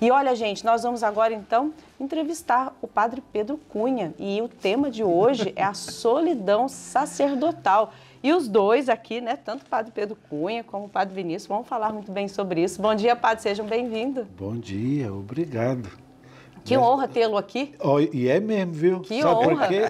E olha, gente, nós vamos agora então entrevistar o padre Pedro Cunha. E o tema de hoje é a solidão sacerdotal. E os dois aqui, né, tanto o padre Pedro Cunha como o padre Vinícius, vão falar muito bem sobre isso. Bom dia, padre, sejam bem-vindos. Bom dia, obrigado. Que Mas... honra tê-lo aqui. e é mesmo, viu? Que Sabe honra. Sabe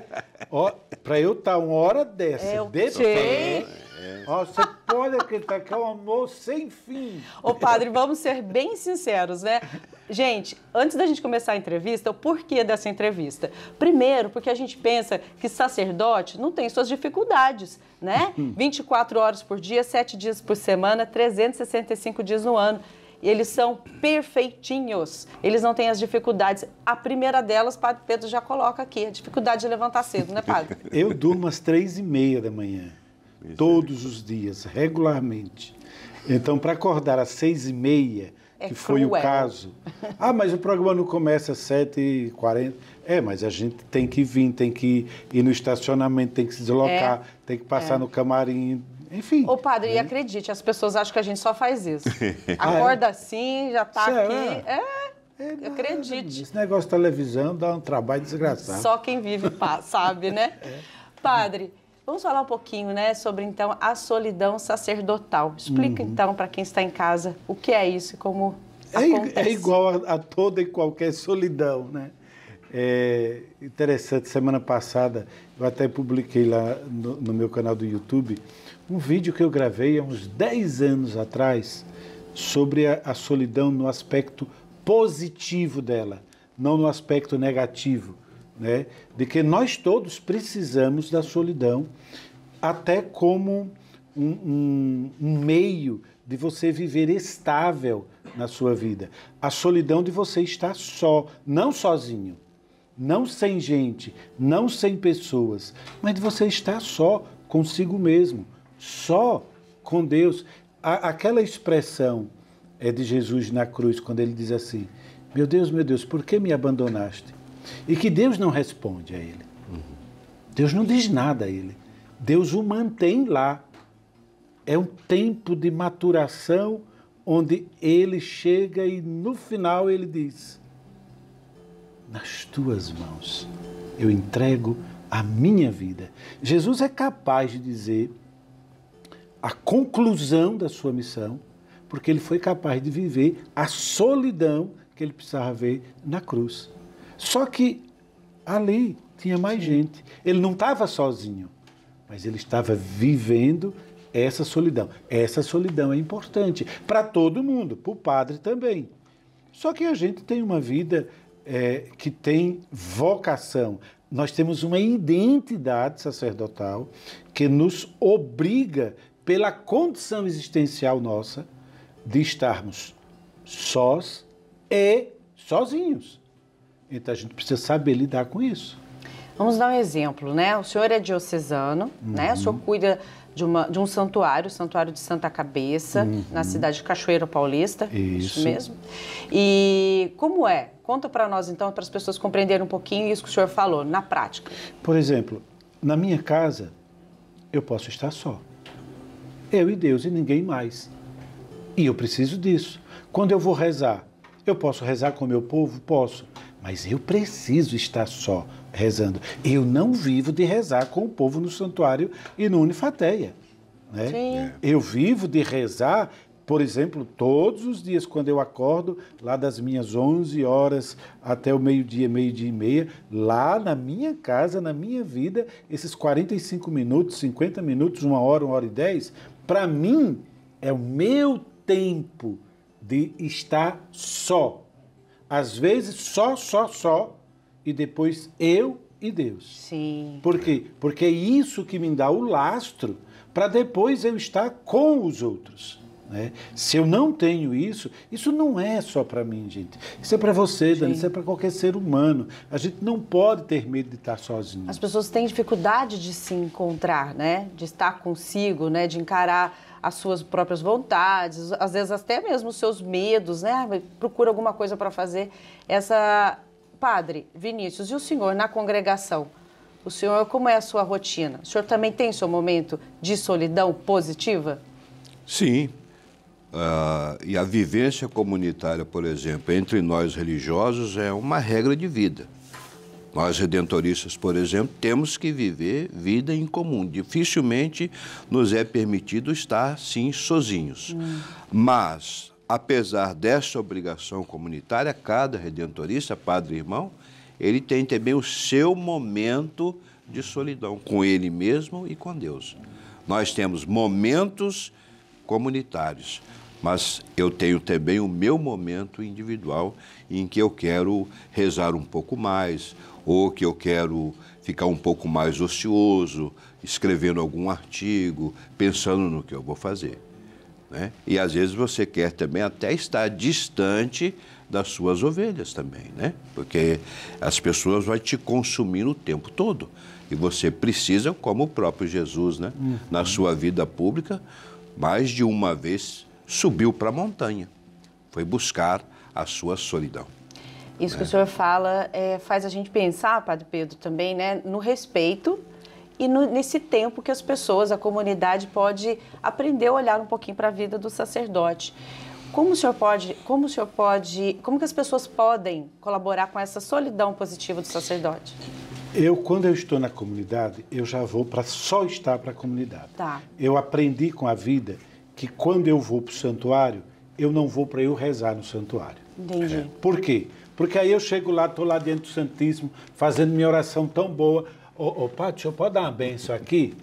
por quê? Para eu estar tá uma hora dessa, eu... É depois você pode acreditar que é um amor sem fim. Ô, padre, vamos ser bem sinceros, né? Gente, antes da gente começar a entrevista, o porquê dessa entrevista? Primeiro, porque a gente pensa que sacerdote não tem suas dificuldades, né? 24 horas por dia, 7 dias por semana, 365 dias no ano eles são perfeitinhos, eles não têm as dificuldades. A primeira delas, Padre Pedro já coloca aqui, a dificuldade de levantar cedo, né, Padre? Eu durmo às três e meia da manhã todos os dias, regularmente. Então, para acordar às seis e meia, é que foi cruel. o caso. Ah, mas o programa não começa às sete e quarenta É, mas a gente tem que vir, tem que ir no estacionamento, tem que se deslocar, é. tem que passar é. no camarim. Enfim. Ô, padre, e né? acredite, as pessoas acham que a gente só faz isso. Acorda ah, assim, já está é? aqui. É. É, acredite. Esse negócio de televisão dá um trabalho desgraçado. Só quem vive sabe, né? É. Padre, Vamos falar um pouquinho, né, sobre então a solidão sacerdotal. Explica uhum. então para quem está em casa o que é isso e como é, é, igual a, a, toda e qualquer solidão, né? É interessante, semana passada eu até publiquei lá no, no meu canal do YouTube um vídeo que eu gravei há uns 10 anos atrás sobre a, a solidão no aspecto positivo dela, não no aspecto negativo né, de que nós todos precisamos da solidão, até como um, um, um meio de você viver estável na sua vida. A solidão de você estar só, não sozinho, não sem gente, não sem pessoas, mas de você estar só consigo mesmo, só com Deus. A, aquela expressão é de Jesus na cruz, quando ele diz assim: Meu Deus, meu Deus, por que me abandonaste? E que Deus não responde a ele. Uhum. Deus não diz nada a ele. Deus o mantém lá. É um tempo de maturação onde ele chega e no final ele diz: Nas tuas mãos eu entrego a minha vida. Jesus é capaz de dizer a conclusão da sua missão, porque ele foi capaz de viver a solidão que ele precisava ver na cruz. Só que ali tinha mais Sim. gente. Ele não estava sozinho, mas ele estava vivendo essa solidão. Essa solidão é importante para todo mundo, para o padre também. Só que a gente tem uma vida é, que tem vocação. Nós temos uma identidade sacerdotal que nos obriga, pela condição existencial nossa, de estarmos sós e sozinhos. Então a gente precisa saber lidar com isso. Vamos dar um exemplo, né? O senhor é diocesano, uhum. né? O senhor uhum. cuida de, uma, de um santuário, o Santuário de Santa Cabeça, uhum. na cidade de Cachoeiro Paulista. Isso. isso mesmo. E como é? Conta para nós, então, para as pessoas compreenderem um pouquinho isso que o senhor falou, na prática. Por exemplo, na minha casa, eu posso estar só. Eu e Deus e ninguém mais. E eu preciso disso. Quando eu vou rezar, eu posso rezar com o meu povo? Posso. Mas eu preciso estar só rezando. Eu não vivo de rezar com o povo no santuário e no Unifateia. Né? Sim. É. Eu vivo de rezar por exemplo, todos os dias, quando eu acordo, lá das minhas 11 horas até o meio-dia, meio-dia e meia, lá na minha casa, na minha vida, esses 45 minutos, 50 minutos, uma hora, uma hora e dez, para mim é o meu tempo de estar só às vezes só, só, só, e depois eu e Deus. Sim. Por quê? Porque é isso que me dá o lastro para depois eu estar com os outros. Né? Se eu não tenho isso, isso não é só para mim, gente. Isso é para você, Dani, isso é para qualquer ser humano. A gente não pode ter medo de estar sozinho. As pessoas têm dificuldade de se encontrar, né? De estar consigo, né? De encarar as suas próprias vontades, às vezes até mesmo os seus medos, né? Procura alguma coisa para fazer. Essa padre Vinícius e o senhor na congregação. O senhor como é a sua rotina? O senhor também tem seu momento de solidão positiva? Sim. Uh, e a vivência comunitária, por exemplo, entre nós religiosos é uma regra de vida. Nós, redentoristas, por exemplo, temos que viver vida em comum. Dificilmente nos é permitido estar, sim, sozinhos. Hum. Mas, apesar dessa obrigação comunitária, cada redentorista, padre e irmão, ele tem também o seu momento de solidão com ele mesmo e com Deus. Nós temos momentos comunitários mas eu tenho também o meu momento individual em que eu quero rezar um pouco mais, ou que eu quero ficar um pouco mais ocioso, escrevendo algum artigo, pensando no que eu vou fazer. Né? E às vezes você quer também até estar distante das suas ovelhas também, né? Porque as pessoas vão te consumir o tempo todo. E você precisa, como o próprio Jesus, né? Uhum. Na sua vida pública, mais de uma vez subiu para a montanha, foi buscar a sua solidão. Isso né? que é. o senhor fala é, faz a gente pensar, Padre Pedro, também, né, no respeito e no, nesse tempo que as pessoas, a comunidade pode aprender a olhar um pouquinho para a vida do sacerdote. Como o senhor pode, como o senhor pode, como que as pessoas podem colaborar com essa solidão positiva do sacerdote? Eu, quando eu estou na comunidade, eu já vou para só estar para a comunidade. Tá. Eu aprendi com a vida que quando eu vou para o santuário, eu não vou para eu rezar no santuário. Entendi. É. Por quê? Porque aí eu chego lá, estou lá dentro do Santíssimo, fazendo minha oração tão boa. Ô, padre, o pode dar uma benção aqui?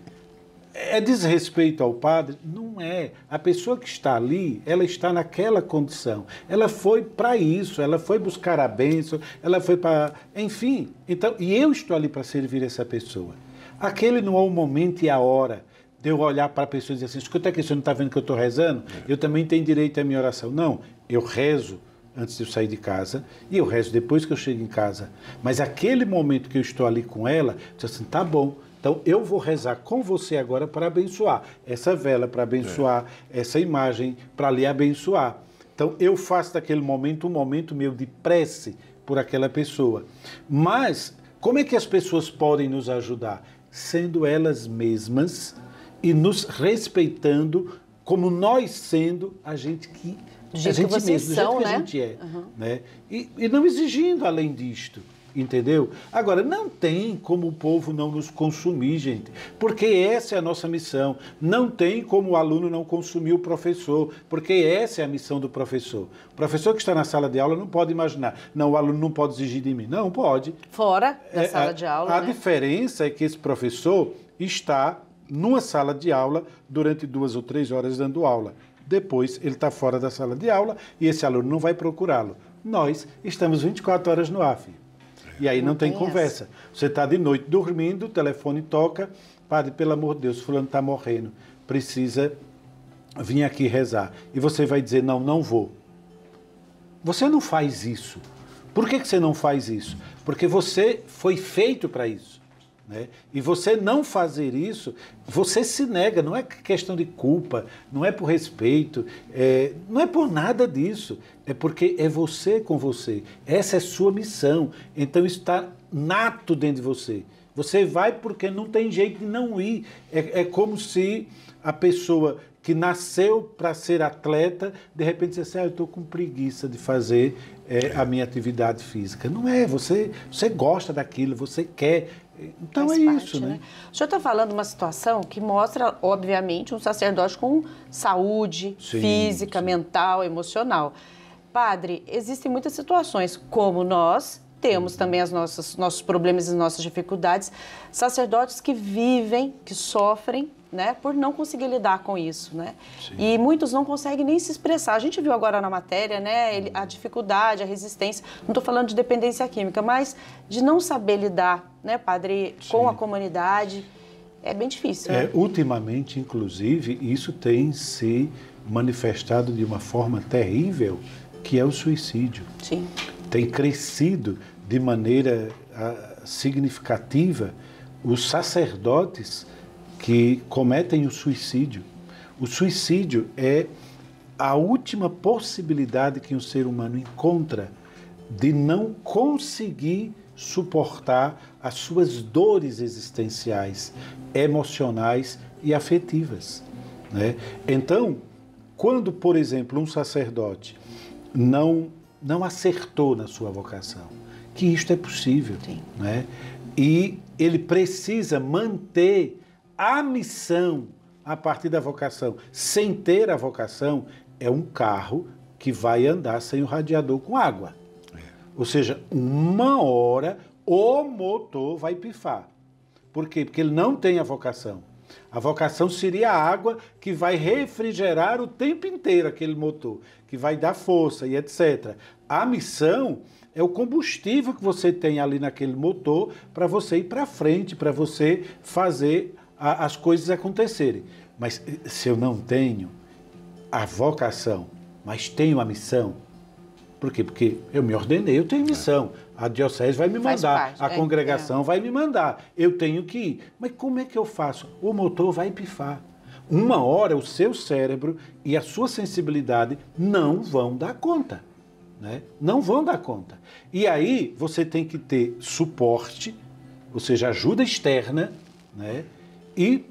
É desrespeito ao padre? Não é. A pessoa que está ali, ela está naquela condição. Ela foi para isso, ela foi buscar a benção, ela foi para. Enfim. Então, e eu estou ali para servir essa pessoa. Aquele não é o momento e a hora de eu olhar para a pessoa e dizer assim, escuta aqui, você não está vendo que eu estou rezando? É. Eu também tenho direito à minha oração. Não, eu rezo antes de eu sair de casa e eu rezo depois que eu chego em casa. Mas aquele momento que eu estou ali com ela, eu assim, tá bom, então eu vou rezar com você agora para abençoar essa vela, para abençoar é. essa imagem, para lhe abençoar. Então eu faço daquele momento um momento meu de prece por aquela pessoa. Mas como é que as pessoas podem nos ajudar? Sendo elas mesmas e nos respeitando como nós sendo a gente que a gente que mesmo, são, do jeito né? que a né? gente é, uhum. né? E, e não exigindo além disto, entendeu? Agora não tem como o povo não nos consumir, gente, porque essa é a nossa missão. Não tem como o aluno não consumir o professor, porque essa é a missão do professor. O professor que está na sala de aula não pode imaginar, não, o aluno não pode exigir de mim, não pode. Fora da é, sala a, de aula. A né? diferença é que esse professor está numa sala de aula durante duas ou três horas dando aula. Depois ele está fora da sala de aula e esse aluno não vai procurá-lo. Nós estamos 24 horas no AF. E aí não, não tem, tem, conversa. Essa. Você está de noite dormindo, o telefone toca, padre, pelo amor de Deus, fulano está morrendo, precisa vir aqui rezar. E você vai dizer, não, não vou. Você não faz isso. Por que, que você não faz isso? Porque você foi feito para isso. Né? E você não fazer isso, você se nega, não é questão de culpa, não é por respeito, é, não é por nada disso. É porque é você com você. Essa é sua missão. Então está nato dentro de você. Você vai porque não tem jeito de não ir. É, é como se a pessoa que nasceu para ser atleta, de repente dissesse, ah, eu estou com preguiça de fazer é, a minha atividade física. Não é, você, você gosta daquilo, você quer então Faz é parte, isso, né? né? O senhor está falando uma situação que mostra, obviamente, um sacerdote com saúde sim, física, sim. mental, emocional. Padre, existem muitas situações, como nós temos uhum. também os nossos problemas e nossas dificuldades, sacerdotes que vivem, que sofrem né, por não conseguir lidar com isso, né? Sim. E muitos não conseguem nem se expressar. A gente viu agora na matéria, né, a dificuldade, a resistência. Não estou falando de dependência química, mas de não saber lidar, né, padre, Sim. com a comunidade é bem difícil. Né? É, ultimamente, inclusive, isso tem se manifestado de uma forma terrível, que é o suicídio. Sim. Tem crescido de maneira ah, significativa os sacerdotes que cometem o suicídio. O suicídio é a última possibilidade que um ser humano encontra de não conseguir suportar as suas dores existenciais, emocionais e afetivas. Né? Então, quando, por exemplo, um sacerdote não, não acertou na sua vocação, que isto é possível, né? e ele precisa manter a missão a partir da vocação, sem ter a vocação, é um carro que vai andar sem o radiador com água. É. Ou seja, uma hora o motor vai pifar. Por quê? Porque ele não tem a vocação. A vocação seria a água que vai refrigerar o tempo inteiro aquele motor, que vai dar força e etc. A missão é o combustível que você tem ali naquele motor para você ir para frente, para você fazer a, as coisas acontecerem. Mas eh, se eu não tenho a vocação, mas tenho a missão, por quê? Porque eu me ordenei, eu tenho é. missão. A diocese vai me mandar, a é, congregação é. vai me mandar, eu tenho que ir. Mas como é que eu faço? O motor vai pifar. Uma hora o seu cérebro e a sua sensibilidade não vão dar conta. Né? Não vão dar conta. E aí você tem que ter suporte, ou seja, ajuda externa, né? E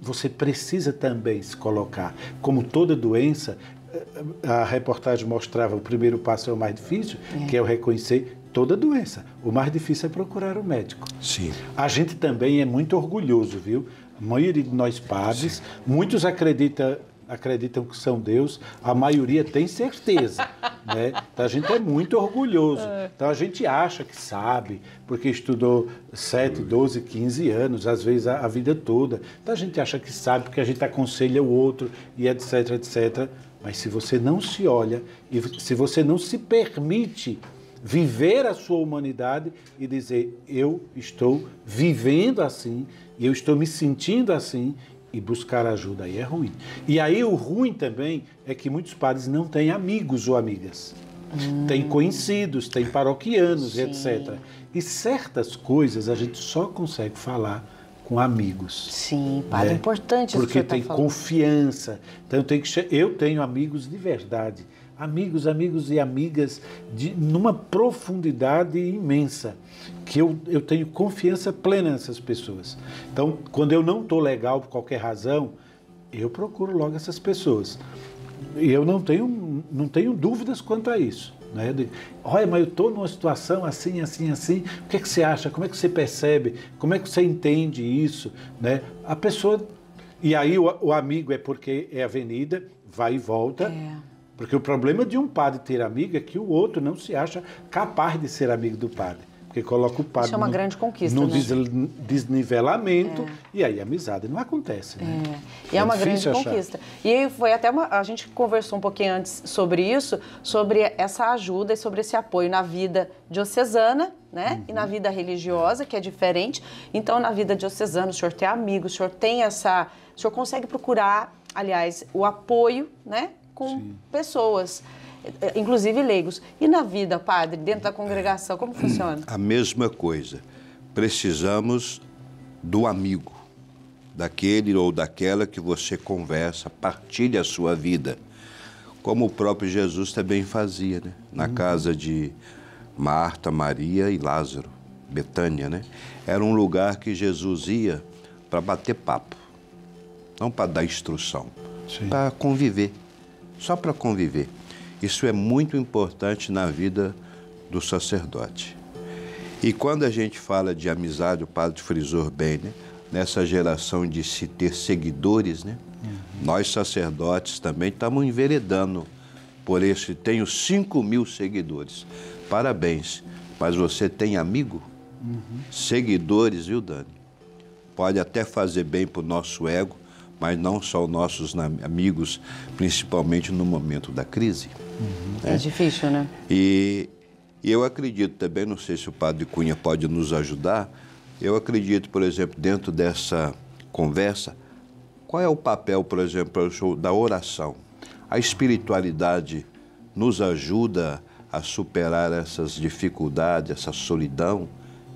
você precisa também se colocar. Como toda doença, eh, a reportagem mostrava o primeiro passo é o mais difícil, é. que é o reconhecer toda doença. O mais difícil é procurar o um médico. Sim. A gente também é muito orgulhoso, viu? A maioria de nós padres, Sim. muitos acreditam acreditam que são Deus, a maioria tem certeza. né? Então a gente é muito orgulhoso. Então a gente acha que sabe, porque estudou 7, 12, 15 anos, às vezes a, a vida toda. Então a gente acha que sabe, porque a gente aconselha o outro e etc, etc. Mas se você não se olha e se você não se permite viver a sua humanidade e dizer: eu estou vivendo assim, eu estou me sentindo assim, e buscar ajuda aí é ruim. E aí o ruim também é que muitos padres não têm amigos ou amigas. Hum. Tem conhecidos, tem paroquianos, Sim. etc. E certas coisas a gente só consegue falar com amigos. Sim, padre, né? É importante Porque tá tem tá confiança. Então eu tenho, que, eu tenho amigos de verdade amigos, amigos e amigas, de, numa profundidade imensa, que eu, eu tenho confiança plena nessas pessoas. Então, quando eu não estou legal por qualquer razão, eu procuro logo essas pessoas. E eu não tenho, não tenho dúvidas quanto a isso. Né? De, Olha, mas eu estou numa situação assim, assim, assim. O que, é que você acha? Como é que você percebe? Como é que você entende isso? Né? A pessoa. E aí o, o amigo é porque é avenida, vai e volta. É porque o problema de um padre ter amigo é que o outro não se acha capaz de ser amigo do padre. Porque coloca o padre Isso é uma no, grande conquista, num né? desnivelamento é. e aí a amizade não acontece. Né? É. E é, é uma grande achar. conquista. E foi até uma. A gente conversou um pouquinho antes sobre isso, sobre essa ajuda e sobre esse apoio na vida diocesana né? Uhum. E na uhum. vida religiosa, que é diferente. Então, na vida diocesana, o senhor tem amigos, o senhor tem essa. O senhor consegue procurar, aliás, o apoio, né? com Sim. pessoas, eh, eh, inclusive leigos. E na vida, padre, dentro da congregação, como funciona? A mesma coisa. Precisamos do amigo, daquele ou daquela que você conversa, partilha a sua vida. Como o próprio Jesus também fazia, né? Na hum. casa de Marta, Maria e Lázaro, Betânia, né? Era um lugar que Jesus ia para bater papo, não para dar instrução, para conviver só para conviver. Isso é muito importante na vida do sacerdote. E quando a gente fala de amizade, o padre frisou bem, né? nessa geração de se ter seguidores, né? Uhum. nós sacerdotes também estamos enveredando por esse. Tenho 5 mil seguidores. Parabéns, mas você tem amigo? Uhum. Seguidores, viu, Dani? Pode até fazer bem para o nosso ego, mas não só nossos amigos, principalmente no momento da crise. Uhum. Né? É difícil, né? E, e eu acredito também, não sei se o padre Cunha pode nos ajudar, eu acredito, por exemplo, dentro dessa conversa, qual é o papel, por exemplo, da oração? A espiritualidade nos ajuda a superar essas dificuldades, essa solidão?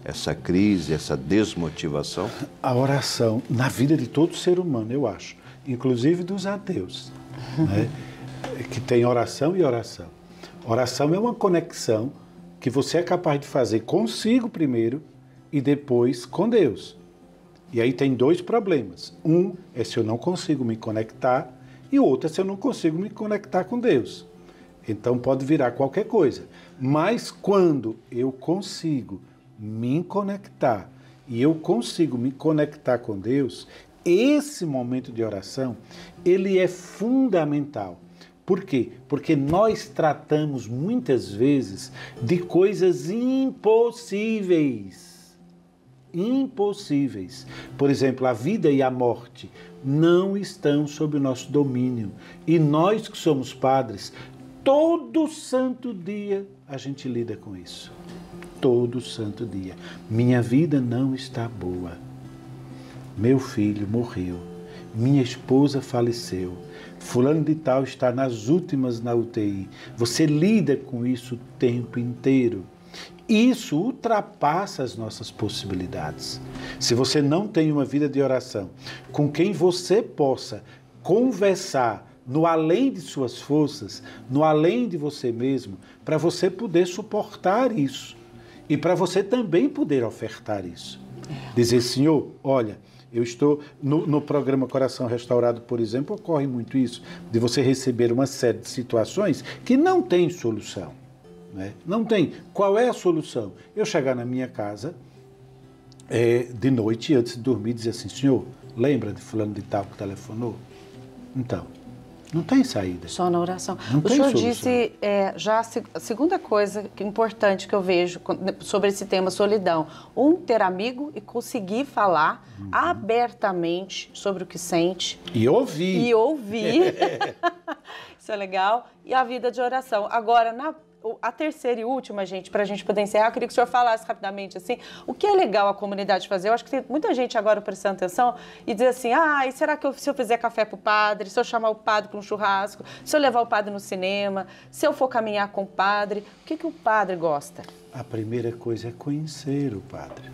essa crise, essa desmotivação? A oração na vida de todo ser humano, eu acho, inclusive dos ateus, né? que tem oração e oração. Oração é uma conexão que você é capaz de fazer consigo primeiro e depois com Deus. E aí tem dois problemas. Um é se eu não consigo me conectar e o outro é se eu não consigo me conectar com Deus. Então pode virar qualquer coisa. Mas quando eu consigo me conectar e eu consigo me conectar com Deus, esse momento de oração, ele é fundamental. Por quê? Porque nós tratamos muitas vezes de coisas impossíveis. Impossíveis. Por exemplo, a vida e a morte não estão sob o nosso domínio. E nós que somos padres, todo santo dia a gente lida com isso todo santo dia. Minha vida não está boa. Meu filho morreu. Minha esposa faleceu. Fulano de Tal está nas últimas na UTI. Você lida com isso o tempo inteiro. Isso ultrapassa as nossas possibilidades. Se você não tem uma vida de oração com quem você possa conversar no além de suas forças, no além de você mesmo, para você poder suportar isso. E para você também poder ofertar isso. Dizer, Senhor, olha, eu estou. No, no, programa Coração Restaurado, por exemplo, ocorre muito isso, de você receber uma série de situações que não tem solução. Né? Não tem. Qual é a solução? Eu chegar na minha casa é, de noite, antes de dormir, dizer assim: Senhor, lembra de Fulano de Tal que telefonou? Então, não tem saída. Só na oração. Não o senhor solução. disse é, já a segunda coisa é importante que eu vejo né, sobre esse tema solidão: um ter amigo e conseguir falar uhum. abertamente sobre o que sente. E ouvir. E ouvir. Isso é legal. E a vida de oração. Agora, na a terceira e última, gente, para a gente poder encerrar, eu queria que o senhor falasse rapidamente assim, o que é legal a comunidade fazer? Eu acho que tem muita gente agora prestando atenção e diz assim, ah, e será que eu, se eu fizer café para o padre, se eu chamar o padre para um churrasco, se eu levar o padre no cinema, se eu for caminhar com o padre, o que, que o padre gosta? A primeira coisa é conhecer o padre.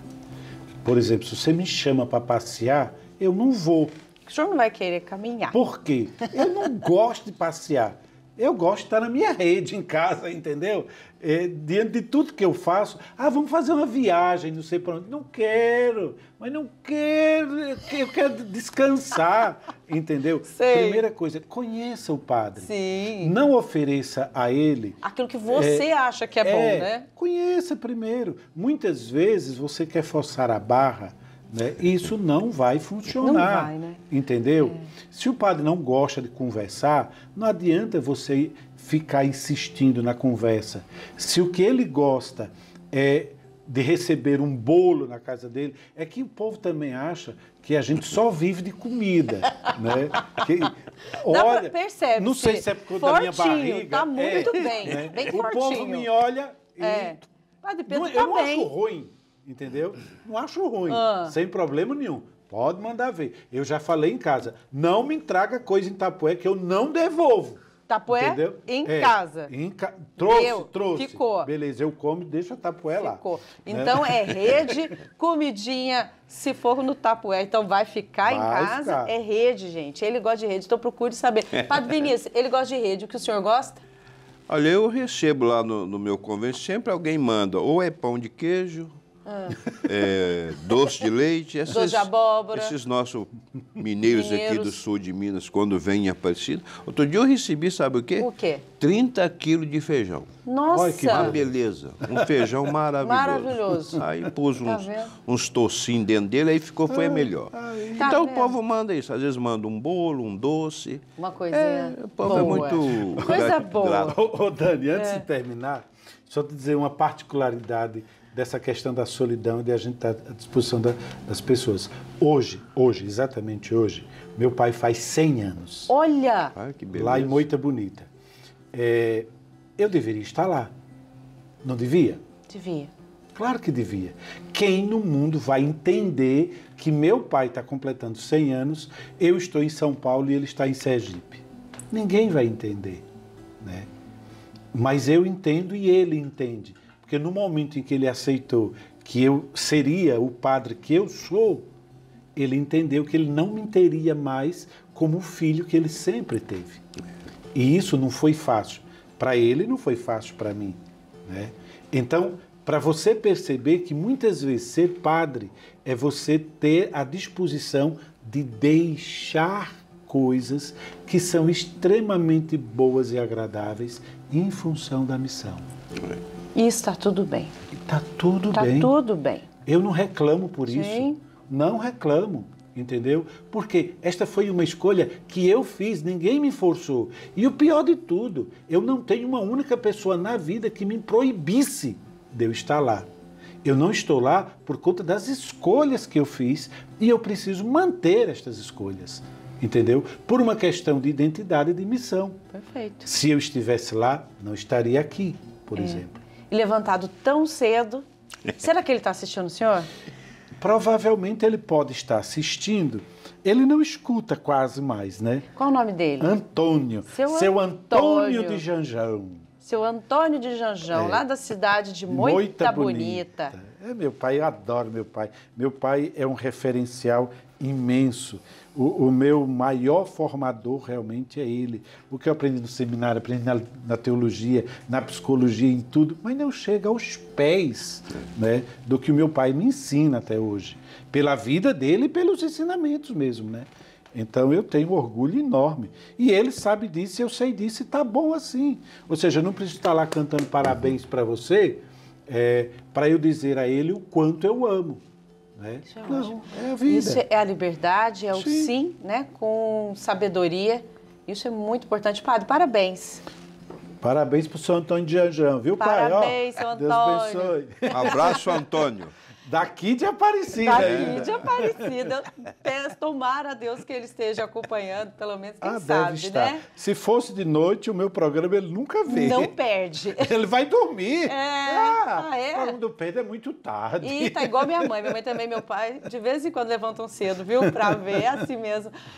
Por exemplo, se você me chama para passear, eu não vou. O senhor não vai querer caminhar. Por quê? Eu não gosto de passear. Eu gosto de estar na minha rede, em casa, entendeu? É, diante de tudo que eu faço. Ah, vamos fazer uma viagem, não sei para onde. Não quero, mas não quero. Eu quero descansar, entendeu? Sei. Primeira coisa, conheça o padre. Sim. Não ofereça a ele. Aquilo que você é, acha que é, é bom, né? Conheça primeiro. Muitas vezes você quer forçar a barra né? Isso não vai funcionar. Não vai, né? Entendeu? É. Se o padre não gosta de conversar, não adianta você ficar insistindo na conversa. Se o que ele gosta é de receber um bolo na casa dele, é que o povo também acha que a gente só vive de comida, né? Que, olha, não, percebe não sei se é por conta da minha tá barriga. Tá muito é, bem, né? bem O fortinho. povo me olha e... É. Padre Pedro não, tá eu bem. não acho ruim entendeu? Não acho ruim, ah. sem problema nenhum. Pode mandar ver. Eu já falei em casa, não me traga coisa em Tapué que eu não devolvo. Tapué entendeu? em é, casa. Em ca... Trouxe, Meu, trouxe. Ficou. Beleza, eu como e deixo a Tapué ficou. lá. Ficou. Né? Então né? é rede, comidinha, se for no Tapué, então vai ficar vai em casa. Ficar. É rede, gente. Ele gosta de rede, então procure saber. Padre Vinícius, ele gosta de rede. O que o senhor gosta? Olha, eu recebo lá no, no meu convento, sempre alguém manda ou é pão de queijo, é, doce de leite. Essas, doce de abóbora. Esses nossos mineiros, mineiros, aqui do sul de Minas, quando vêm Aparecida. Outro dia eu recebi, sabe o quê? O quê? 30 quilos de feijão. Nossa! Olha que uma beleza. Um feijão maravilhoso. Maravilhoso. Aí pus tá uns, uns tocinhos dentro dele, aí ficou, foi a melhor. Tá então o povo manda isso. Às vezes manda um bolo, um doce. Uma coisinha é, O povo é boa. é muito... Coisa boa. ô, Dani, antes é. de terminar, só te dizer uma particularidade dessa questão da solidão e de a gente estar tá à disposição da, das pessoas. Hoje, hoje, exatamente hoje, meu pai faz 100 anos. Olha! lá em Moita Bonita. É, eu deveria estar lá. Não devia? Devia. Claro que devia. Quem no mundo vai entender que meu pai está completando 100 anos, eu estou em São Paulo e ele está em Sergipe? Ninguém vai entender, né? Mas eu entendo e ele entende. Porque no momento em que ele aceitou que eu seria o padre que eu sou, ele entendeu que ele não me teria mais como o filho que ele sempre teve. E isso não foi fácil. Para ele não foi fácil para mim. Né? Então, para você perceber que muitas vezes ser padre é você ter a disposição de deixar coisas que são extremamente boas e agradáveis em função da missão. E está tudo bem. Está tudo tá bem. Está tudo bem. Eu não reclamo por Sim. isso. Não reclamo, entendeu? Porque esta foi uma escolha que eu fiz, ninguém me forçou. E o pior de tudo, eu não tenho uma única pessoa na vida que me proibisse de eu estar lá. Eu não estou lá por conta das escolhas que eu fiz e eu preciso manter estas escolhas. Entendeu? Por uma questão de identidade e de missão. Perfeito. Se eu estivesse lá, não estaria aqui, por é. exemplo e levantado tão cedo. Será que ele está assistindo o senhor? Provavelmente ele pode estar assistindo. Ele não escuta quase mais, né? Qual o nome dele? Antônio. Seu, Seu Antônio. de Janjão. Seu Antônio de Janjão, é. lá da cidade de Moita, Moita Bonita. Bonita. É, meu pai, eu adoro meu pai. Meu pai é um referencial imenso o, o, meu maior formador realmente é ele. O que eu aprendi no seminário, aprendi na, na teologia, na psicologia, em tudo, mas não chega aos pés né, do que o meu pai me ensina até hoje, pela vida dele e pelos ensinamentos mesmo, né? Então eu tenho um orgulho enorme. E ele sabe disso, eu sei disso, e está bom assim. Ou seja, eu não preciso estar lá cantando parabéns para você é, para eu dizer a ele o quanto eu amo. Né? Isso é Não, ótimo. é a vida. Isso é a liberdade, é o sim, sim né? com sabedoria. Isso é muito importante. Padre, parabéns. Parabéns para o seu Antônio de Anjão, viu, Parabéns, pai? Parabéns, Antônio. Deus abençoe. Abraço, Antônio. Daqui de Aparecida. Daqui de Aparecida. tomara a Deus que ele esteja acompanhando, pelo menos quem ah, sabe, né? Se fosse de noite, o meu programa ele nunca vê. Não perde. Ele vai dormir. É. Ah, ah é? Falando do Pedro é muito tarde. E tá igual minha mãe. Minha mãe também, meu pai, de vez em quando levantam cedo, viu? Pra ver, é assim mesmo.